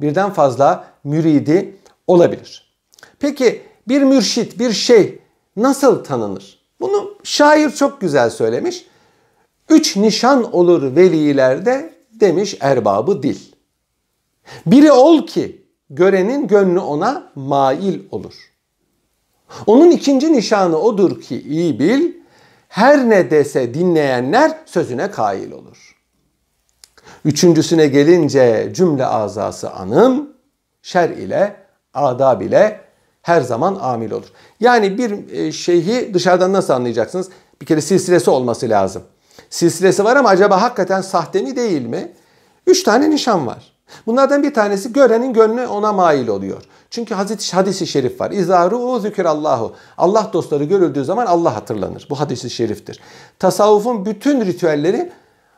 birden fazla müridi olabilir. Peki bir mürşit, bir şey nasıl tanınır? Bunu şair çok güzel söylemiş. Üç nişan olur velilerde demiş erbabı dil. Biri ol ki görenin gönlü ona mail olur. Onun ikinci nişanı odur ki iyi bil, her ne dese dinleyenler sözüne kail olur. Üçüncüsüne gelince cümle azası anım, şer ile, adab ile her zaman amil olur. Yani bir e, şeyi dışarıdan nasıl anlayacaksınız? Bir kere silsilesi olması lazım. Silsilesi var ama acaba hakikaten sahte mi değil mi? Üç tane nişan var. Bunlardan bir tanesi görenin gönlü ona mail oluyor. Çünkü Hazreti hadisi şerif var. İzaru o Allahu. Allah dostları görüldüğü zaman Allah hatırlanır. Bu hadisi şeriftir. Tasavvufun bütün ritüelleri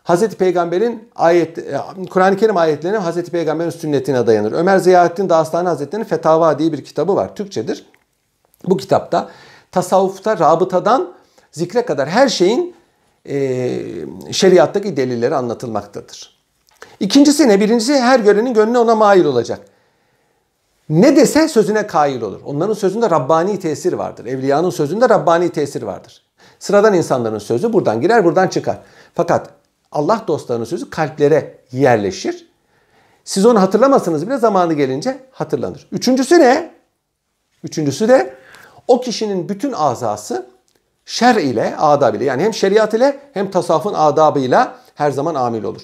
Hazreti Peygamber'in ayet e, Kur'an-ı Kerim ayetlerine Hazreti Peygamber'in sünnetine dayanır. Ömer Ziyaettin Dağıstani Hazretleri'nin Fetava diye bir kitabı var. Türkçedir. Bu kitapta tasavvufta rabıtadan zikre kadar her şeyin e, şeriattaki delilleri anlatılmaktadır. İkincisi ne? Birincisi her görenin gönlü ona mail olacak. Ne dese sözüne kail olur. Onların sözünde Rabbani tesir vardır. Evliyanın sözünde Rabbani tesir vardır. Sıradan insanların sözü buradan girer buradan çıkar. Fakat Allah dostlarının sözü kalplere yerleşir. Siz onu hatırlamasanız bile zamanı gelince hatırlanır. Üçüncüsü ne? Üçüncüsü de o kişinin bütün azası şer ile adab ile yani hem şeriat ile hem tasavvufun adabıyla her zaman amil olur.